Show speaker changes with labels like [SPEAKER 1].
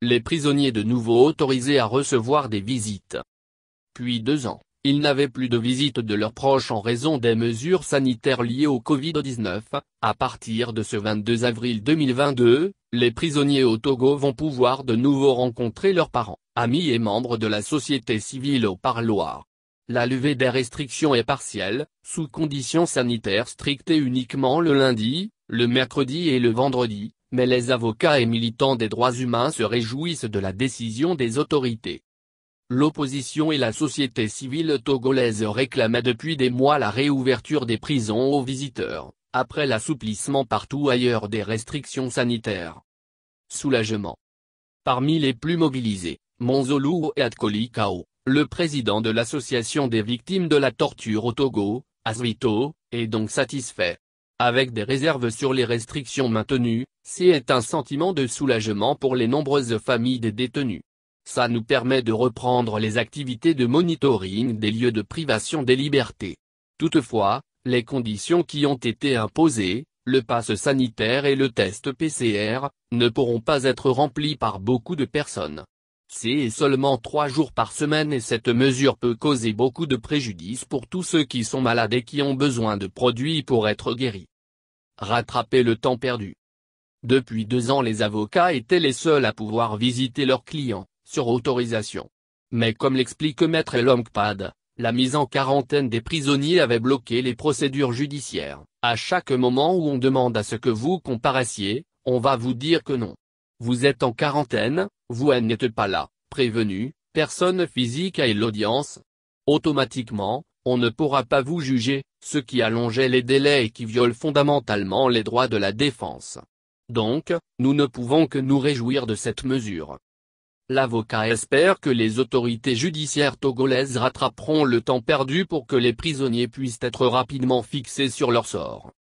[SPEAKER 1] les prisonniers de nouveau autorisés à recevoir des visites. Puis deux ans, ils n'avaient plus de visites de leurs proches en raison des mesures sanitaires liées au Covid-19. À partir de ce 22 avril 2022, les prisonniers au Togo vont pouvoir de nouveau rencontrer leurs parents, amis et membres de la société civile au parloir. La levée des restrictions est partielle, sous conditions sanitaires strictes et uniquement le lundi, le mercredi et le vendredi, mais les avocats et militants des droits humains se réjouissent de la décision des autorités. L'opposition et la société civile togolaise réclamaient depuis des mois la réouverture des prisons aux visiteurs, après l'assouplissement partout ailleurs des restrictions sanitaires. Soulagement. Parmi les plus mobilisés, Monzolou et Atkoli Kao, le président de l'association des victimes de la torture au Togo, Asvito, est donc satisfait avec des réserves sur les restrictions maintenues, c'est un sentiment de soulagement pour les nombreuses familles des détenus. Ça nous permet de reprendre les activités de monitoring des lieux de privation des libertés. Toutefois, les conditions qui ont été imposées, le passe sanitaire et le test PCR, ne pourront pas être remplis par beaucoup de personnes. C'est seulement trois jours par semaine et cette mesure peut causer beaucoup de préjudice pour tous ceux qui sont malades et qui ont besoin de produits pour être guéris rattraper le temps perdu. Depuis deux ans les avocats étaient les seuls à pouvoir visiter leurs clients, sur autorisation. Mais comme l'explique Maître Longpad, la mise en quarantaine des prisonniers avait bloqué les procédures judiciaires. À chaque moment où on demande à ce que vous comparassiez, on va vous dire que non. Vous êtes en quarantaine, vous n'êtes pas là, prévenu, personne physique à l'audience. Automatiquement, on ne pourra pas vous juger ce qui allongeait les délais et qui viole fondamentalement les droits de la défense. Donc, nous ne pouvons que nous réjouir de cette mesure. L'avocat espère que les autorités judiciaires togolaises rattraperont le temps perdu pour que les prisonniers puissent être rapidement fixés sur leur sort.